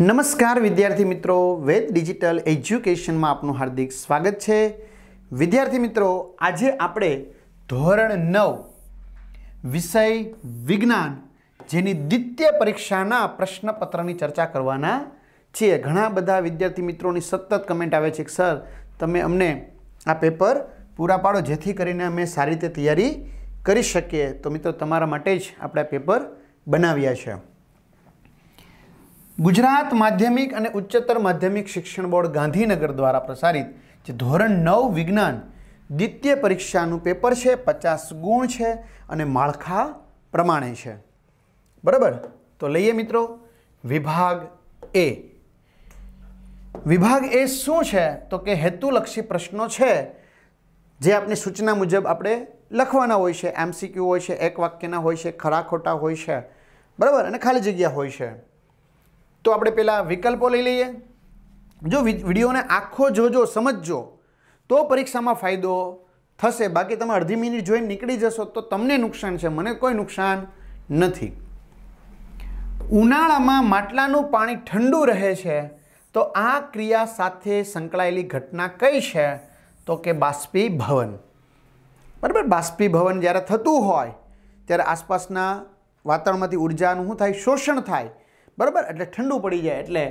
નમસ્કાર વિદ્યાર્થી મિત્રો વેદ ડિજિટલ એજ્યુકેશનમાં આપનું હાર્દિક સ્વાગત છે વિદ્યાર્થી મિત્રો આજે આપણે ધોરણ નવ વિષય વિજ્ઞાન જેની દ્વિતીય પરીક્ષાના પ્રશ્નપત્રની ચર્ચા કરવાના છીએ ઘણા બધા વિદ્યાર્થી મિત્રોની સતત કમેન્ટ આવે છે કે સર તમે અમને આ પેપર પૂરા પાડો જેથી કરીને અમે સારી રીતે તૈયારી કરી શકીએ તો મિત્રો તમારા માટે જ આપણે પેપર બનાવ્યા છે ગુજરાત માધ્યમિક અને ઉચ્ચતર માધ્યમિક શિક્ષણ બોર્ડ ગાંધીનગર દ્વારા પ્રસારિત જે ધોરણ નવ વિજ્ઞાન દ્વિતીય પરીક્ષાનું પેપર છે પચાસ ગુણ છે અને માળખા પ્રમાણે છે બરાબર તો લઈએ મિત્રો વિભાગ એ વિભાગ એ શું છે તો કે હેતુલક્ષી પ્રશ્નો છે જે આપની સૂચના મુજબ આપણે લખવાના હોય છે એમસીક્યુ હોય છે એક વાક્યના હોય છે ખરા ખોટા હોય છે બરાબર અને ખાલી જગ્યા હોય છે તો આપણે પહેલાં વિકલ્પો લઈ લઈએ જો વિડીયોને આખો જોજો સમજજો તો પરીક્ષામાં ફાયદો થશે બાકી તમે અડધી મિનિટ જોઈને નીકળી જશો તો તમને નુકસાન છે મને કોઈ નુકસાન નથી ઉનાળામાં માટલાનું પાણી ઠંડુ રહે છે તો આ ક્રિયા સાથે સંકળાયેલી ઘટના કઈ છે તો કે બાષ્પીભવન બરાબર બાષ્પીભવન જ્યારે થતું હોય ત્યારે આસપાસના વાતાવરણમાંથી ઉર્જાનું શું થાય શોષણ થાય બરાબર એટલે ઠંડુ પડી જાય એટલે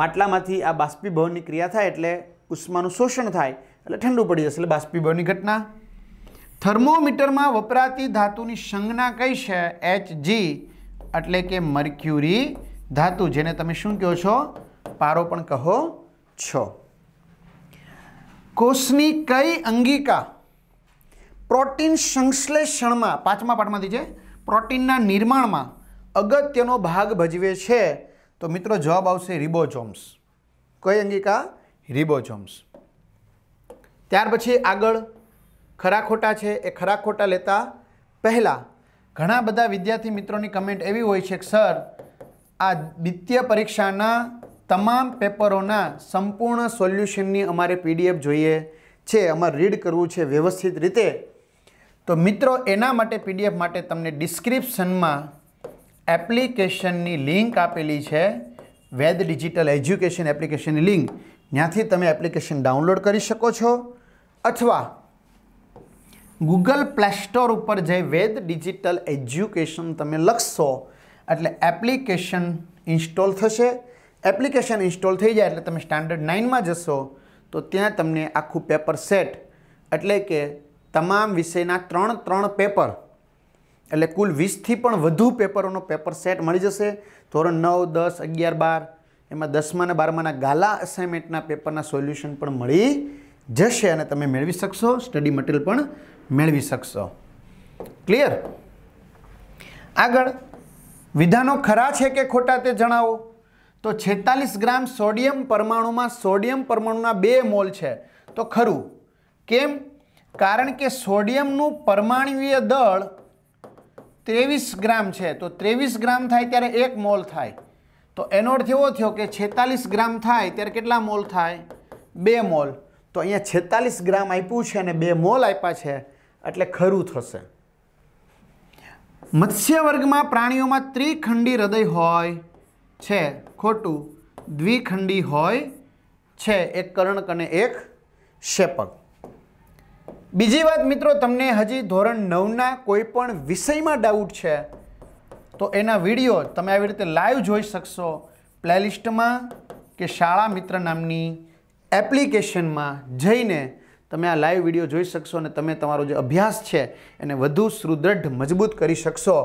માટલામાંથી આ બાષ્પીભવનની ક્રિયા થાય એટલે ઉષ્માનું શોષણ થાય એટલે ઠંડુ પડી જશે એટલે બાષ્પીભવનની ઘટના થર્મોમીટરમાં વપરાતી ધાતુની સંજ્ઞા કઈ છે એચ એટલે કે મર્ક્યુરી ધાતુ જેને તમે શું કહો છો પારો પણ કહો છો કોષની કઈ અંગિકા પ્રોટીન સંશ્લેષણમાં પાંચમા પાઠમાંથી છે પ્રોટીનના નિર્માણમાં અગત્યનો ભાગ ભજવે છે તો મિત્રો જવાબ આવશે રિબોઝોમ્સ કઈ અંગિકા રિબોઝોમ્સ ત્યાર પછી આગળ ખરા ખોટા છે એ ખરા ખોટા લેતા પહેલાં ઘણા બધા વિદ્યાર્થી મિત્રોની કમેન્ટ એવી હોય છે કે સર આ દ્વિતીય પરીક્ષાના તમામ પેપરોના સંપૂર્ણ સોલ્યુશનની અમારે પીડીએફ જોઈએ છે અમારે રીડ કરવું છે વ્યવસ્થિત રીતે તો મિત્રો એના માટે પીડીએફ માટે તમને ડિસ્ક્રિપ્શનમાં એપ્લિકેશનની લિંક આપેલી છે વેદ ડિજિટલ એજ્યુકેશન એપ્લિકેશનની લિંક ત્યાંથી તમે એપ્લિકેશન ડાઉનલોડ કરી શકો છો અથવા ગૂગલ પ્લેસ્ટોર ઉપર જઈ વેદ ડિજિટલ એજ્યુકેશન તમે લખશો એટલે એપ્લિકેશન ઇન્સ્ટોલ થશે એપ્લિકેશન ઇન્સ્ટોલ થઈ જાય એટલે તમે સ્ટાન્ડર્ડ નાઇનમાં જશો તો ત્યાં તમને આખું પેપર સેટ એટલે કે તમામ વિષયના ત્રણ ત્રણ પેપર એટલે કુલ વીસથી પણ વધુ પેપરોનો પેપર સેટ મળી જશે ધોરણ નવ દસ અગિયાર બાર એમાં દસમા અને બારમાના ગાલા અસાઇનમેન્ટના પેપરના સોલ્યુશન પણ મળી જશે અને તમે મેળવી શકશો સ્ટડી મટીરિયલ પણ મેળવી શકશો ક્લિયર આગળ વિધાનો ખરા છે કે ખોટા તે જણાવો તો છેતાલીસ ગ્રામ સોડિયમ પરમાણુમાં સોડિયમ પરમાણુના બે મોલ છે તો ખરું કેમ કારણ કે સોડિયમનું પરમાણુય દળ ત્રેવીસ ગ્રામ છે તો ત્રેવીસ ગ્રામ થાય ત્યારે એક મોલ થાય તો એનો અર્થ એવો થયો કે છેતાલીસ ગ્રામ થાય ત્યારે કેટલા મોલ થાય બે મોલ તો અહીંયા છેતાલીસ ગ્રામ આપ્યું છે અને બે મોલ આપ્યા છે એટલે ખરું થશે મત્સ્ય વર્ગમાં પ્રાણીઓમાં ત્રિખંડી હૃદય હોય છે ખોટું દ્વિખંડી હોય છે એક કર્ણક અને એક શેપક બીજી વાત મિત્રો તમને હજી ધોરણ નવના કોઈ પણ વિષયમાં ડાઉટ છે તો એના વિડીયો તમે આવી રીતે લાઈવ જોઈ શકશો પ્લેલિસ્ટમાં કે શાળા મિત્ર નામની એપ્લિકેશનમાં જઈને તમે આ લાઈવ વિડીયો જોઈ શકશો અને તમે તમારો જે અભ્યાસ છે એને વધુ સુદૃઢ મજબૂત કરી શકશો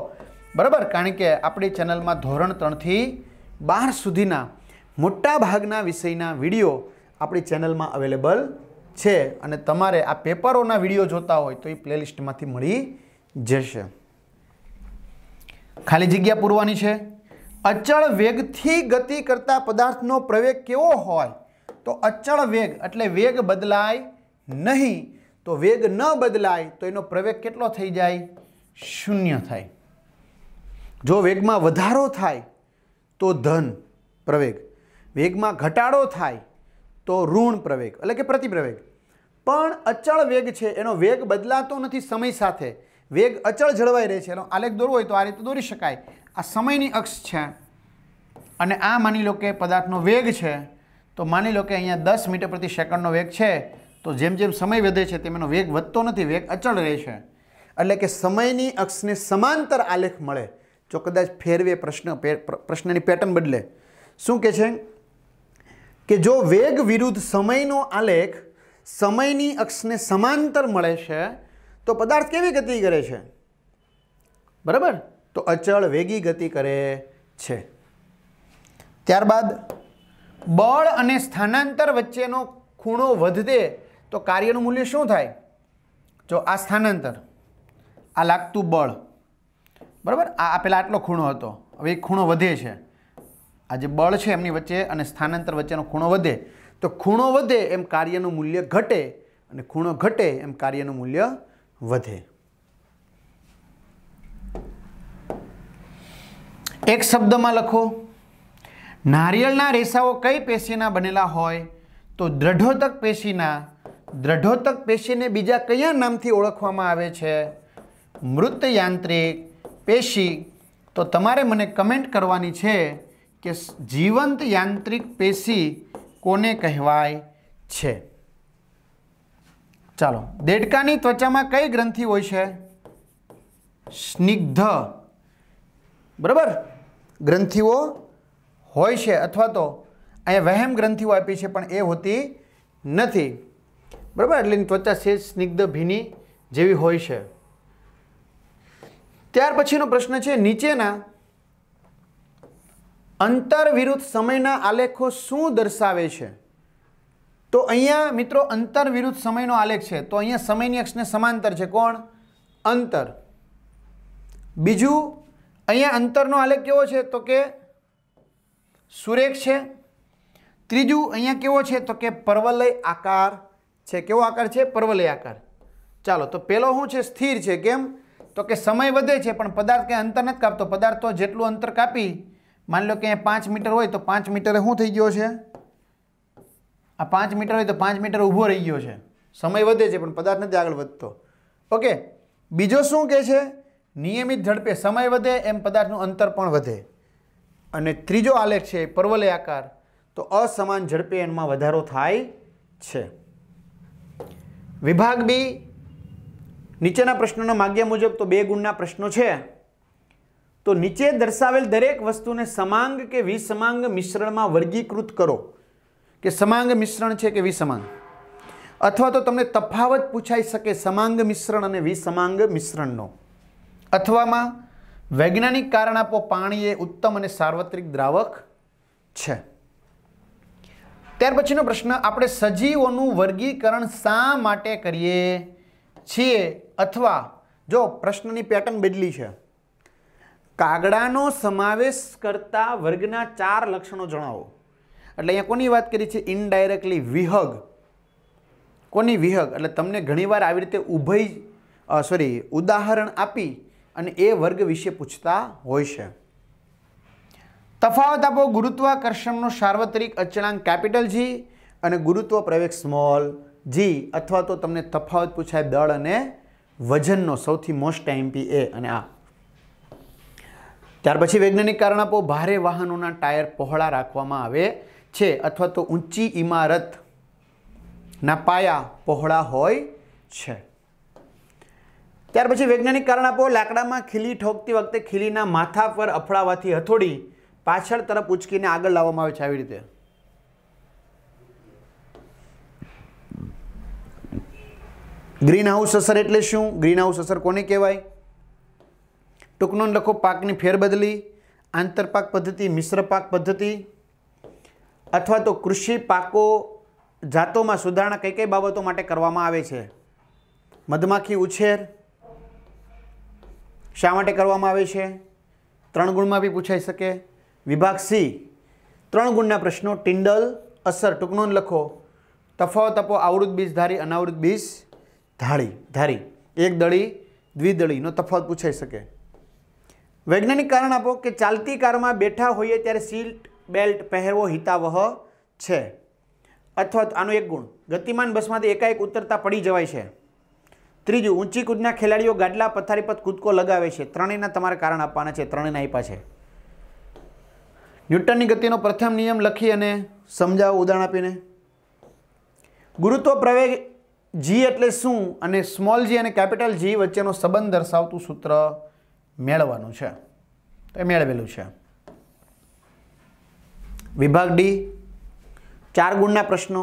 બરાબર કારણ કે આપણી ચેનલમાં ધોરણ ત્રણથી બાર સુધીના મોટા ભાગના વિષયના વિડીયો આપણી ચેનલમાં અવેલેબલ છે અને તમારે આ પેપરોના વિડીયો જોતા હોય તો એ પ્લેલિસ્ટમાંથી મળી જશે ખાલી જગ્યા પૂરવાની છે અચળ વેગથી ગતિ કરતા પદાર્થનો પ્રવેગ કેવો હોય તો અચળ વેગ એટલે વેગ બદલાય નહીં તો વેગ ન બદલાય તો એનો પ્રવેગ કેટલો થઈ જાય શૂન્ય થાય જો વેગમાં વધારો થાય તો ધન પ્રવેગ વેગમાં ઘટાડો થાય તો ઋણ પ્રવેગ એટલે કે પ્રતિપ્રવેગ પણ અચળ વેગ છે એનો વેગ બદલાતો નથી સમય સાથે વેગ અચળ જળવાઈ રહે છે એનો આલેખ દોરવો હોય તો આ રીતે દોરી શકાય આ સમયની અક્ષ છે અને આ માની લો કે પદાર્થનો વેગ છે તો માની લો કે અહીંયા દસ મીટર પ્રતિ સેકન્ડનો વેગ છે તો જેમ જેમ સમય વધે છે તેમ એનો વેગ વધતો નથી વેગ અચળ રહે છે એટલે કે સમયની અક્ષને સમાંતર આલેખ મળે જો કદાચ ફેરવે પ્રશ્ન પ્રશ્નની પેટર્ન બદલે શું કહે છે કે જો વેગ વિરુદ્ધ સમયનો આલેખ સમયની અક્ષને સમાંતર મળે છે તો પદાર્થ કેવી ગતિ કરે છે બરાબર તો અચળ વેગી ગતિ કરે છે ત્યારબાદ બળ અને સ્થાનાંતર વચ્ચેનો ખૂણો વધે તો કાર્યનું મૂલ્ય શું થાય જો આ સ્થાનાંતર આ લાગતું બળ બરાબર આ પહેલાં આટલો ખૂણો હતો હવે એ ખૂણો વધે છે આ જે બળ છે એમની વચ્ચે અને સ્થાનાંતર વચ્ચેનો ખૂણો વધે તો ખૂણો વધે એમ કાર્યનું મૂલ્ય ઘટે અને ખૂણો ઘટે એમ કાર્યનું મૂલ્ય વધે એક શબ્દમાં લખો નારિયેળના રેસાઓ કઈ પેશીના બનેલા હોય તો દ્રઢોતક પેશીના દ્રઢોતક પેશીને બીજા કયા નામથી ઓળખવામાં આવે છે મૃત યાંત્રિક પેશી તો તમારે મને કમેન્ટ કરવાની છે કે જીવંત યાંત્રિક પેશી કોને કહેવાય છે ચાલો દેડકાની ત્વચામાં કઈ ગ્રંથિ હોય છે સ્નિગ્ધ બરાબર ગ્રંથિઓ હોય છે અથવા તો અહીંયા વહેમ ગ્રંથિઓ આપી છે પણ એ હોતી નથી બરાબર એટલે ત્વચા છે સ્નિગ્ધ ભીની જેવી હોય છે ત્યાર પછીનો પ્રશ્ન છે નીચેના અંતર વિરુદ્ધ સમયના આલેખો શું દર્શાવે છે તો અહીંયા મિત્રો અંતર વિરુદ્ધ સમયનો આલેખ છે તો અહીંયા સમયની અક્ષને સમાંતર છે કોણ અંતર બીજું અહીંયા અંતરનો આલેખ કેવો છે તો કે સુરેખ છે ત્રીજું અહીંયા કેવો છે તો કે પર્વલય આકાર છે કેવો આકાર છે પર્વલય આકાર ચાલો તો પેલો શું છે સ્થિર છે કેમ તો કે સમય વધે છે પણ પદાર્થ કે અંતર નથી કાપતો પદાર્થો જેટલું અંતર કાપી માની લો કે અહીંયા પાંચ મીટર હોય તો પાંચ મીટરે શું થઈ ગયો છે આ પાંચ મીટર હોય તો પાંચ મીટર ઊભો રહી ગયો છે સમય વધે છે પણ પદાર્થ નથી આગળ વધતો ઓકે બીજો શું કહે છે નિયમિત ઝડપે સમય વધે એમ પદાર્થનું અંતર પણ વધે અને ત્રીજો આલેખ છે પર્વલય આકાર તો અસમાન ઝડપે એમાં વધારો થાય છે વિભાગ બી નીચેના પ્રશ્નોના માગ્યા મુજબ તો બે ગુણના પ્રશ્નો છે તો નીચે દર્શાવેલ દરેક વસ્તુને સમાંગ કે વિસમાંગ મિશ્રણમાં વર્ગીકૃત કરો કે સમાંગ મિશ્રણ છે કે વિસમાંગ અથવા તો તમને તફાવત પૂછાઈ શકે સમાંગ મિશ્રણ અને વિસમાંગ મિશ્રણનો અથવામાં વૈજ્ઞાનિક કારણ આપો પાણી એ ઉત્તમ અને સાર્વત્રિક દ્રાવક છે ત્યાર પછીનો પ્રશ્ન આપણે સજીવોનું વર્ગીકરણ શા માટે કરીએ છીએ અથવા જો પ્રશ્નની પેટર્ન બદલી છે કાગડાનો સમાવેશ કરતા વર્ગના ચાર લક્ષણો જણાવો એટલે અહીંયા કોની વાત કરી છે ઇનડાયરેક્ટલી વિહગ કોની વિહગ એટલે તમને ઘણીવાર આવી રીતે ઉભય સોરી ઉદાહરણ આપી અને એ વર્ગ વિશે પૂછતા હોય છે તફાવત આપો ગુરુત્વાકર્ષણનો સાર્વત્રિક અચળાંક કેપિટલ જી અને ગુરુત્વ પ્રવેગ સ્મોલ જી અથવા તો તમને તફાવત પૂછાય દળ અને વજનનો સૌથી મોસ્ટ એમપી એ અને આ ત્યાર પછી વૈજ્ઞાનિક કારણ આપો ભારે વાહનોના ટાયર પહોળા રાખવામાં આવે છે અથવા તો ઊંચી ઇમારતના પાયા પહોળા હોય છે ત્યાર પછી વૈજ્ઞાનિક કારણ આપો લાકડામાં ખીલી ઠોકતી વખતે ખીલીના માથા પર અફડાવાથી હથોડી પાછળ તરફ ઉચકીને આગળ લાવવામાં આવે છે આવી રીતે ગ્રીન હાઉસ અસર એટલે શું ગ્રીન હાઉસ અસર કોને કહેવાય ટૂંકનું લખો પાકની ફેરબદલી આંતરપાક પદ્ધતિ મિશ્ર પાક પદ્ધતિ અથવા તો કૃષિ પાકો જાતોમાં સુધારણા કઈ કઈ બાબતો માટે કરવામાં આવે છે મધમાખી ઉછેર શા માટે કરવામાં આવે છે ત્રણ ગુણમાં બી પૂછાઈ શકે વિભાગ સી ત્રણ ગુણના પ્રશ્નો ટિંડલ અસર ટૂંકનું લખો તફાવત આપો આવૃત બીજ ધારી અનાવૃત બીજ ધાળી ધારી એક દળી દ્વિદળીનો તફાવત પૂછાઈ શકે વૈજ્ઞાનિક કારણ આપો કે ચાલતી કારમાં બેઠા હોઈએ ત્યારે સીટ બેલ્ટ પહેરવો હિતાવહ છે અથવા આનો એક ગુણ ગતિમાન બસમાંથી એકાએક ઉતરતા પડી જવાય છે ત્રીજું ઊંચી કૂદના ખેલાડીઓ ગાડલા પથારી પર કૂદકો લગાવે છે ત્રણેયના તમારે કારણ આપવાના છે ત્રણેયના આપ્યા છે ન્યૂટનની ગતિનો પ્રથમ નિયમ લખી અને સમજાવો ઉદાહરણ આપીને ગુરુત્વ પ્રવેગ જી એટલે શું અને સ્મોલ જી અને કેપિટલ જી વચ્ચેનો સંબંધ દર્શાવતું સૂત્ર મેળવવાનું છે તો એ મેળવેલું છે વિભાગ ડી ચાર ગુણના પ્રશ્નો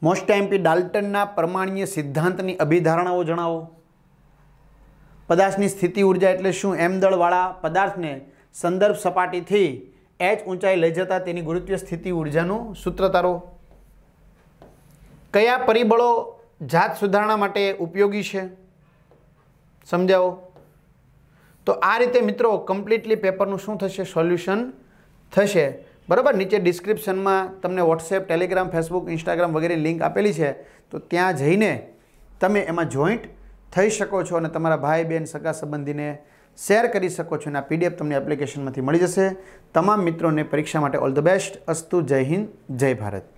મોસ્ટ એમપી ડાલ્ટનના પ્રમાણીય સિદ્ધાંતની અભિધારણાઓ જણાવો પદાર્થની સ્થિતિ ઉર્જા એટલે શું એમ દળવાળા પદાર્થને સંદર્ભ સપાટીથી એચ ઊંચાઈ લઈ જતા તેની ગુરુત્વ સ્થિતિ ઉર્જાનું સૂત્ર તારો કયા પરિબળો જાત સુધારણા માટે ઉપયોગી છે સમજાવો તો આ રીતે મિત્રો કમ્પ્લીટલી પેપરનું શું થશે સોલ્યુશન થશે બરાબર નીચે ડિસ્ક્રિપ્શનમાં તમને વોટ્સએપ ટેલિગ્રામ ફેસબુક ઇન્સ્ટાગ્રામ વગેરે લિંક આપેલી છે તો ત્યાં જઈને તમે એમાં જોઈન્ટ થઈ શકો છો અને તમારા ભાઈ બહેન સગા સંબંધીને શેર કરી શકો છો અને આ પીડીએફ તમને એપ્લિકેશનમાંથી મળી જશે તમામ મિત્રોને પરીક્ષા માટે ઓલ ધ બેસ્ટ અસ્તુ જય હિન્દ જય ભારત